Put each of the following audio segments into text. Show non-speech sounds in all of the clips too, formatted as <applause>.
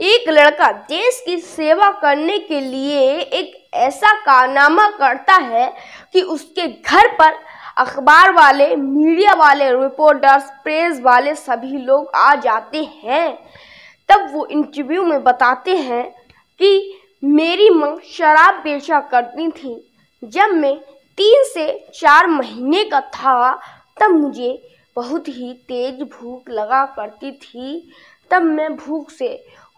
एक लड़का देश की सेवा करने के लिए एक ऐसा कारनामा करता है कि उसके घर पर अखबार वाले मीडिया वाले रिपोर्टर्स प्रेस वाले सभी लोग आ जाते हैं तब वो इंटरव्यू में बताते हैं कि मेरी माँ शराब बेचा करती थी जब मैं तीन से चार महीने का था तब मुझे बहुत ही तेज भूख लगा करती थी तब मैं भूख से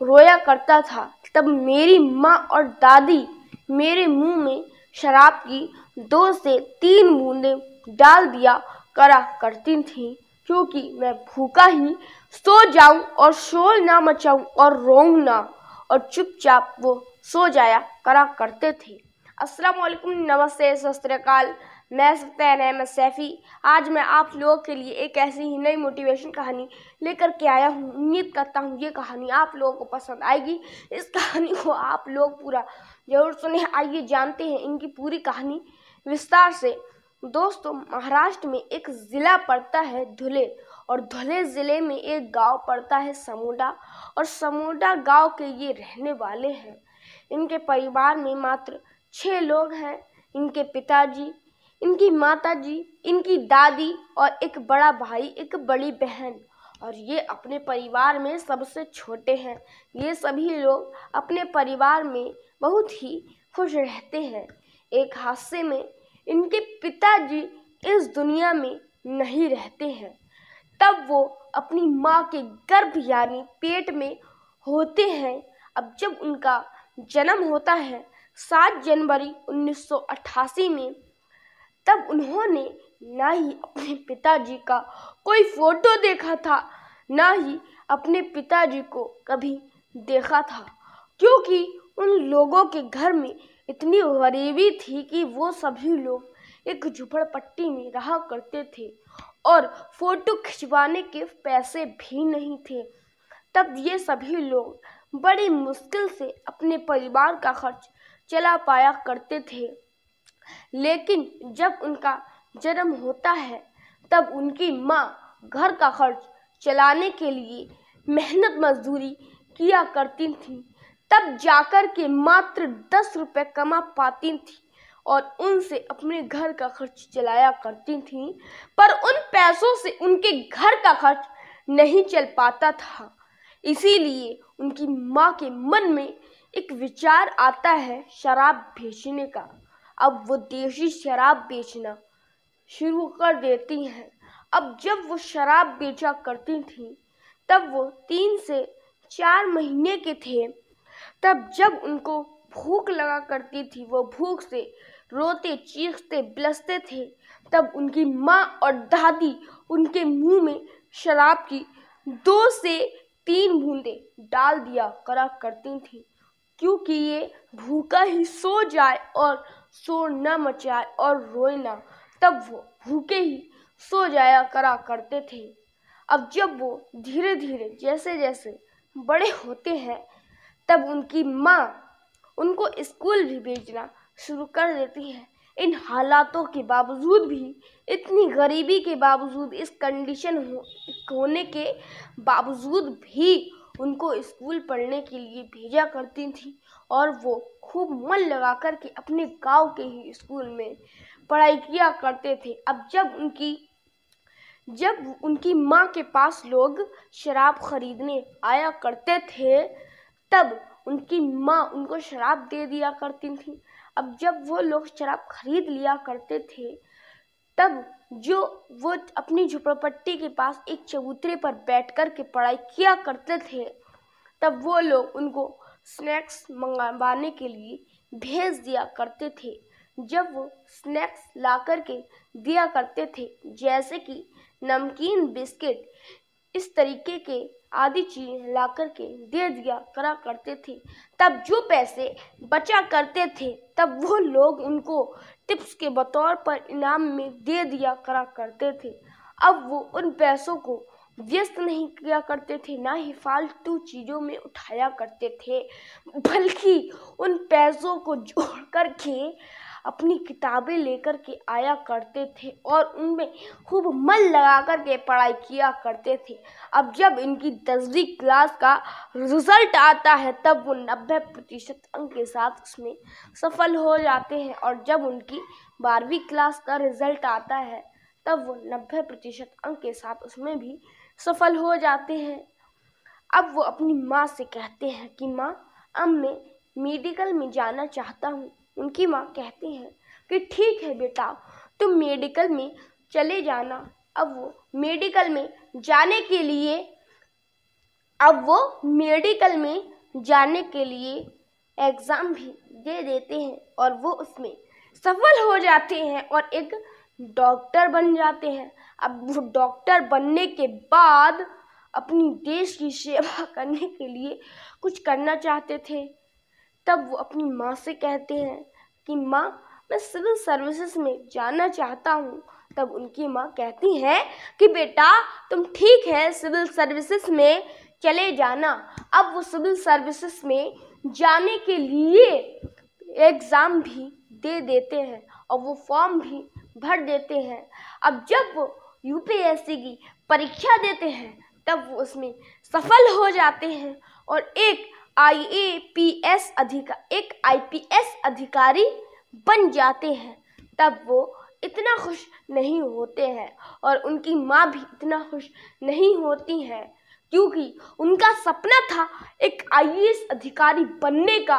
रोया करता था तब मेरी माँ और दादी मेरे मुंह में शराब की दो से तीन बूंदे डाल दिया करा करती थी क्योंकि मैं भूखा ही सो जाऊं और शोर ना मचाऊं और रोंग ना और चुपचाप वो सो जाया करा करते थे अस्सलाम वालेकुम नमस्ते सत मैं सत्या रहमत सैफ़ी आज मैं आप लोगों के लिए एक ऐसी ही नई मोटिवेशन कहानी लेकर के आया हूँ उम्मीद करता हूँ ये कहानी आप लोगों को पसंद आएगी इस कहानी को आप लोग पूरा जरूर सुने आइए जानते हैं इनकी पूरी कहानी विस्तार से दोस्तों महाराष्ट्र में एक ज़िला पड़ता है धुले और धुले ज़िले में एक गांव पड़ता है समोडा और समोडा गांव के ये रहने वाले हैं इनके परिवार में मात्र छः लोग हैं इनके पिताजी इनकी माता जी इनकी दादी और एक बड़ा भाई एक बड़ी बहन और ये अपने परिवार में सबसे छोटे हैं ये सभी लोग अपने परिवार में बहुत ही खुश रहते हैं एक हादसे में इनके पिताजी इस दुनिया में नहीं रहते हैं तब वो अपनी माँ के गर्भ यानी पेट में होते हैं अब जब उनका जन्म होता है सात जनवरी 1988 में तब उन्होंने ना ही अपने पिताजी का कोई फोटो देखा था ना ही अपने पिताजी को कभी देखा था क्योंकि उन लोगों के घर में इतनी गरीबी थी कि वो सभी लोग एक झुपड़पट्टी में रहा करते थे और फोटो खिंचवाने के पैसे भी नहीं थे तब ये सभी लोग बड़ी मुश्किल से अपने परिवार का खर्च चला पाया करते थे लेकिन जब उनका जन्म होता है तब उनकी माँ घर का खर्च चलाने के लिए मेहनत मजदूरी किया करती थी तब जाकर के मात्र दस रुपए कमा पाती थी और उनसे अपने घर का खर्च चलाया करती थी पर उन पैसों से उनके घर का खर्च नहीं चल पाता था इसीलिए उनकी माँ के मन में एक विचार आता है शराब बेचने का अब वो देसी शराब बेचना शुरू कर देती हैं अब जब वो शराब बेचा करती थी तब वो तीन से चार महीने के थे तब जब उनको भूख लगा करती थी वो भूख से रोते चीखते बिलसते थे तब उनकी माँ और दादी उनके मुंह में शराब की दो से तीन बूंदें डाल दिया करा करती थी क्योंकि ये भूखा ही सो जाए और शोर न मचाए और रोए ना तब वो भूखे ही सो जाया करा करते थे अब जब वो धीरे धीरे जैसे जैसे बड़े होते हैं तब उनकी माँ उनको स्कूल भी भेजना शुरू कर देती है इन हालातों के बावजूद भी इतनी गरीबी के बावजूद इस कंडीशन हो, होने के बावजूद भी उनको स्कूल पढ़ने के लिए भेजा करती थी और वो खूब मन लगा कर के अपने गांव के ही स्कूल में पढ़ाई किया करते थे अब जब उनकी जब उनकी माँ के पास लोग शराब खरीदने आया करते थे तब उनकी माँ उनको शराब दे दिया करती थी अब जब वो लोग शराब खरीद लिया करते थे तब जो वो अपनी झुपड़पट्टी के पास एक चबूतरे पर बैठकर के पढ़ाई किया करते थे तब वो लोग उनको स्नैक्स मंगवाने के लिए भेज दिया करते थे जब वो स्नैक्स ला कर के दिया करते थे जैसे कि नमकीन बिस्किट इस तरीके के आदि चीज ला कर के दे दिया करा करते थे तब जो पैसे बचा करते थे तब वो लोग उनको टिप्स के बतौर पर इनाम में दे दिया करा करते थे अब वो उन पैसों को व्यस्त नहीं किया करते थे ना ही फालतू चीज़ों में उठाया करते थे बल्कि उन पैसों को जोड़ कर के अपनी किताबें लेकर के आया करते थे और उनमें खूब मन लगा कर के पढ़ाई किया करते थे अब जब इनकी दसवीं क्लास का रिजल्ट आता है तब वो नब्बे प्रतिशत अंक के साथ उसमें सफल हो जाते हैं और जब उनकी बारहवीं क्लास का रिजल्ट आता है तब वो नब्बे प्रतिशत अंक के साथ उसमें भी सफल हो जाते हैं अब वो अपनी माँ से कहते हैं कि माँ अब मैं मेडिकल में जाना चाहता हूँ उनकी माँ कहती हैं कि ठीक है बेटा तुम मेडिकल में चले जाना अब वो मेडिकल में जाने के लिए अब वो मेडिकल में जाने के लिए एग्ज़ाम भी दे देते हैं और वो उसमें सफल हो जाते हैं और एक डॉक्टर बन जाते हैं अब वो डॉक्टर बनने के बाद अपनी देश की सेवा <laughs> करने के लिए कुछ करना चाहते थे तब वो अपनी माँ से कहते हैं कि माँ मैं सिविल सर्विसेज में जाना चाहता हूँ तब उनकी माँ कहती हैं कि बेटा तुम ठीक है सिविल सर्विसेज में चले जाना अब वो सिविल सर्विसेज में जाने के लिए एग्ज़ाम भी दे देते हैं और वो फॉर्म भी भर देते हैं अब जब वो यूपीएससी की परीक्षा देते हैं तब वो उसमें सफल हो जाते हैं और एक आईएपीएस अधिकारी एक आईपीएस अधिकारी बन जाते हैं तब वो इतना खुश नहीं होते हैं और उनकी माँ भी इतना खुश नहीं होती हैं क्योंकि उनका सपना था एक आईएएस अधिकारी बनने का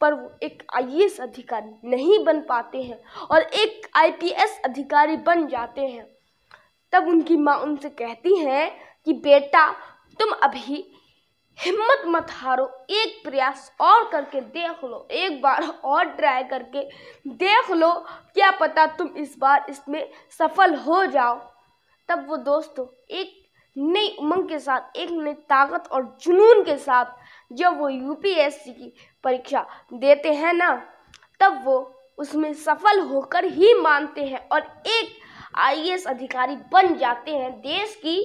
पर वो एक आईएएस अधिकारी नहीं बन पाते हैं और एक आईपीएस अधिकारी बन जाते हैं तब उनकी माँ उनसे कहती हैं कि बेटा तुम अभी हिम्मत मत हारो एक प्रयास और करके देख लो एक बार और ट्राई करके देख लो क्या पता तुम इस बार इसमें सफल हो जाओ तब वो दोस्तों एक नई उमंग के साथ एक नई ताकत और जुनून के साथ जब वो यूपीएससी की परीक्षा देते हैं ना तब वो उसमें सफल होकर ही मानते हैं और एक आईएएस अधिकारी बन जाते हैं देश की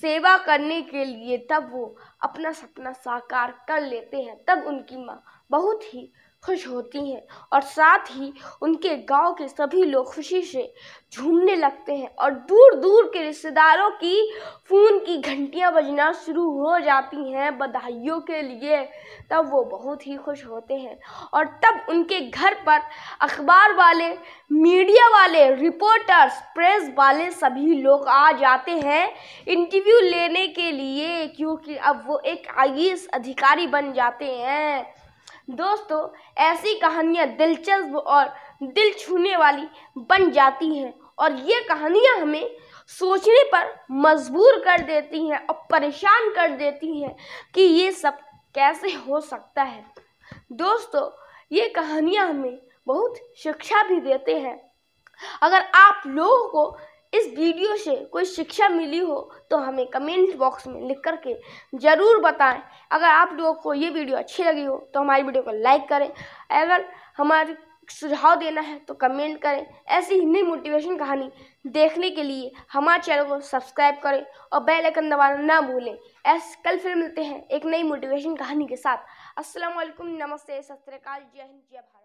सेवा करने के लिए तब वो अपना सपना साकार कर लेते हैं तब उनकी माँ बहुत ही खुश होती हैं और साथ ही उनके गांव के सभी लोग खुशी से झूमने लगते हैं और दूर दूर के रिश्तेदारों की फ़ोन की घंटियां बजना शुरू हो जाती हैं बधाइयों के लिए तब वो बहुत ही खुश होते हैं और तब उनके घर पर अखबार वाले मीडिया वाले रिपोर्टर्स प्रेस वाले सभी लोग आ जाते हैं इंटरव्यू लेने के लिए क्योंकि अब वो एक आई अधिकारी बन जाते हैं दोस्तों ऐसी कहानियाँ दिलचस्प और दिल छूने वाली बन जाती हैं और ये कहानियाँ हमें सोचने पर मजबूर कर देती हैं और परेशान कर देती हैं कि ये सब कैसे हो सकता है दोस्तों ये कहानियाँ हमें बहुत शिक्षा भी देते हैं अगर आप लोगों को इस वीडियो से कोई शिक्षा मिली हो तो हमें कमेंट बॉक्स में लिख करके ज़रूर बताएं अगर आप लोगों को ये वीडियो अच्छी लगी हो तो हमारी वीडियो को लाइक करें अगर हमारे सुझाव देना है तो कमेंट करें ऐसी हिंदी मोटिवेशन कहानी देखने के लिए हमारे चैनल को सब्सक्राइब करें और बेल आइकन दबाना ना भूलें ऐसे कल फिर मिलते हैं एक नई मोटिवेशन कहानी के साथ अस्सलाम वालेकुम नमस्ते सत जय हिंद जय भारत